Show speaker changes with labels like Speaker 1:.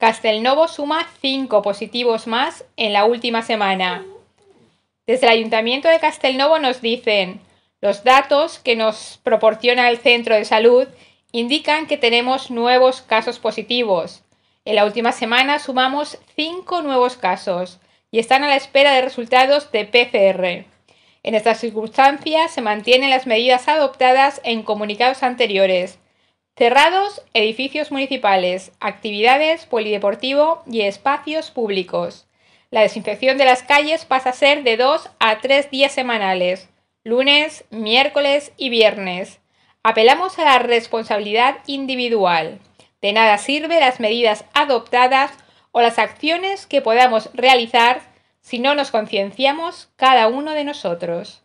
Speaker 1: Castelnovo suma cinco positivos más en la última semana. Desde el Ayuntamiento de Castelnovo nos dicen, los datos que nos proporciona el centro de salud indican que tenemos nuevos casos positivos. En la última semana sumamos cinco nuevos casos y están a la espera de resultados de PCR. En estas circunstancias se mantienen las medidas adoptadas en comunicados anteriores, Cerrados, edificios municipales, actividades, polideportivo y espacios públicos. La desinfección de las calles pasa a ser de dos a tres días semanales, lunes, miércoles y viernes. Apelamos a la responsabilidad individual. De nada sirve las medidas adoptadas o las acciones que podamos realizar si no nos concienciamos cada uno de nosotros.